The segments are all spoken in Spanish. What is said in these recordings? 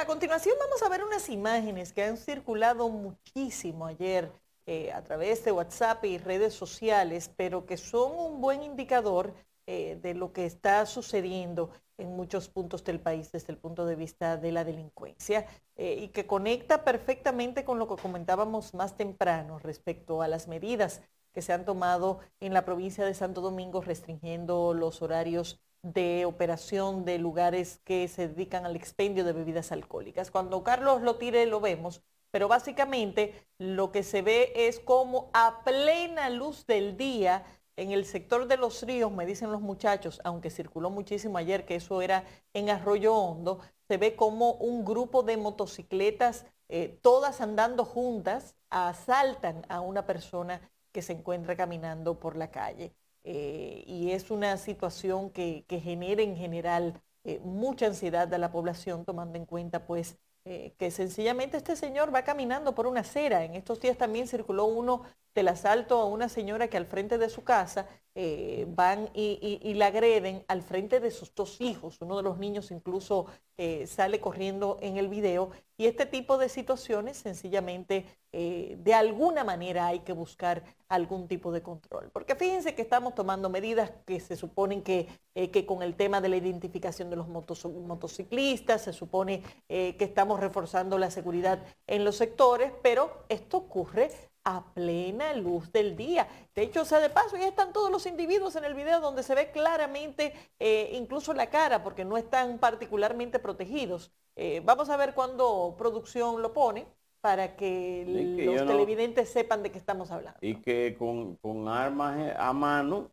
a continuación vamos a ver unas imágenes que han circulado muchísimo ayer eh, a través de WhatsApp y redes sociales, pero que son un buen indicador eh, de lo que está sucediendo en muchos puntos del país desde el punto de vista de la delincuencia eh, y que conecta perfectamente con lo que comentábamos más temprano respecto a las medidas que se han tomado en la provincia de Santo Domingo restringiendo los horarios de operación de lugares que se dedican al expendio de bebidas alcohólicas. Cuando Carlos lo tire lo vemos, pero básicamente lo que se ve es como a plena luz del día en el sector de los ríos, me dicen los muchachos, aunque circuló muchísimo ayer que eso era en Arroyo Hondo, se ve como un grupo de motocicletas, eh, todas andando juntas, asaltan a una persona que se encuentra caminando por la calle. Eh, y es una situación que, genera en general eh, mucha ansiedad de la población, tomando en cuenta pues eh, que sencillamente este señor va caminando por una acera. En estos días también circuló uno del asalto a una señora que al frente de su casa eh, van y, la agreden al frente de sus dos hijos. Uno de los niños incluso eh, sale corriendo en el video. Y este tipo de situaciones sencillamente eh, de alguna manera hay que buscar algún tipo de control. Porque fíjense que estamos tomando medidas que se suponen que, con el tema de la identificación de los motociclistas, se supone que estamos reforzando la seguridad en los sectores, pero esto ocurre a plena luz del día. De hecho, sea de paso, ya están todos los individuos en el video donde se ve claramente eh, incluso la cara porque no están particularmente protegidos. Eh, vamos a ver cuándo producción lo pone para que, los televidentes sepan de qué estamos hablando. Y que con, armas a mano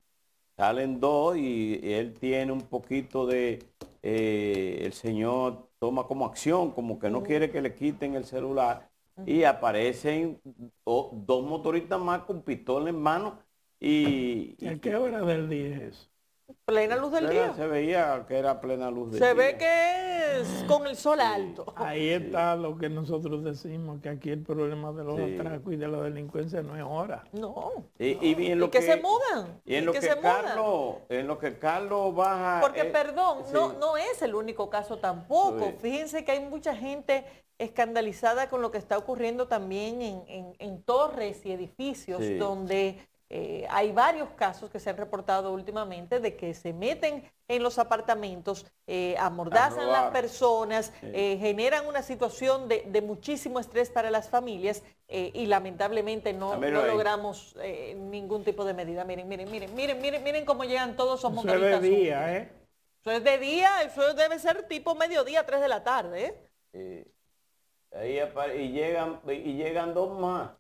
salen dos y, él tiene un poquito de... Eh, el señor toma como acción, como que no quiere que le quiten el celular y aparecen dos motoristas más con pistola en mano y... ¿Y ¿A qué hora del día es Plena luz del día. Se veía que era plena luz del día. Se ve que es con el sol alto. Ahí está lo que nosotros decimos, que aquí el problema de los atracos y de la delincuencia no es hora. No. Y, lo que, se mudan. Y en lo que, se Carlos, en lo que Carlos baja. Porque eh, perdón, no, no es el único caso tampoco. Fíjense que hay mucha gente escandalizada con lo que está ocurriendo también en, torres y edificios donde eh, hay varios casos que se han reportado últimamente de que se meten en los apartamentos, eh, amordazan las personas, eh, generan una situación de, muchísimo estrés para las familias eh, y lamentablemente no, logramos ningún tipo de medida. Miren, miren, miren, miren, miren, miren cómo llegan todos esos montones Eso es de día, ¿eh? Eso es de día, eso debe ser tipo mediodía, 3 de la tarde, ¿eh? y llegan, y llegan dos más.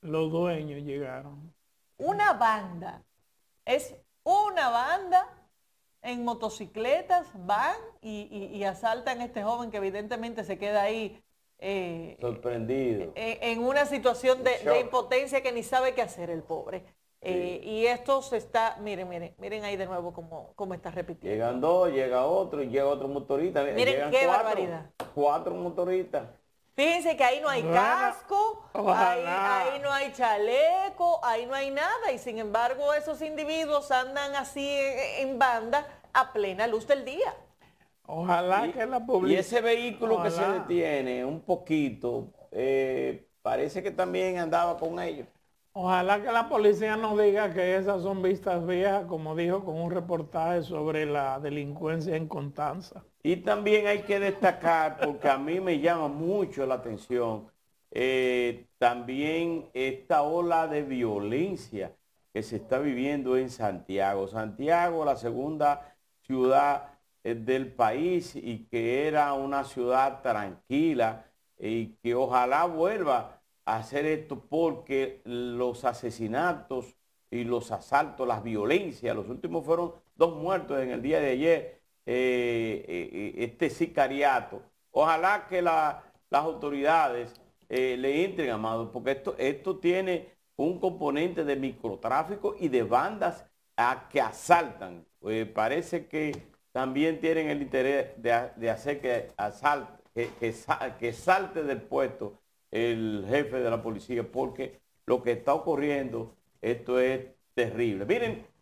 Los dueños llegaron. Una banda. Es una banda en motocicletas, van y, asaltan a este joven que evidentemente se queda ahí. Eh, Sorprendido. Eh, en, una situación de impotencia que ni sabe qué hacer el pobre. Eh, y esto se está, miren, miren, miren ahí de nuevo cómo, cómo está repitiendo. Llegan dos, llega otro y llega otro motorista. Miren qué cuatro, barbaridad. Cuatro motoristas. Fíjense que ahí no hay casco, ahí, no hay chaleco, ahí no hay nada. Y sin embargo, esos individuos andan así en, banda a plena luz del día. Ojalá que la publicidad. Y ese vehículo que se detiene un poquito, eh, parece que también andaba con ellos. Ojalá que la policía nos diga que esas son vistas viejas, como dijo con un reportaje sobre la delincuencia en Contanza. Y también hay que destacar, porque a mí me llama mucho la atención, eh, también esta ola de violencia que se está viviendo en Santiago. Santiago, la segunda ciudad eh, del país y que era una ciudad tranquila y que ojalá vuelva hacer esto porque los asesinatos y los asaltos, las violencias, los últimos fueron dos muertos en el día de ayer, eh, eh, este sicariato. Ojalá que las autoridades eh, le entren, amado, porque esto, esto tiene un componente de microtráfico y de bandas que asaltan. parece que también tienen el interés de, hacer que, asalte, que salte del puesto el jefe de la policía, porque lo que está ocurriendo, esto es terrible. Miren,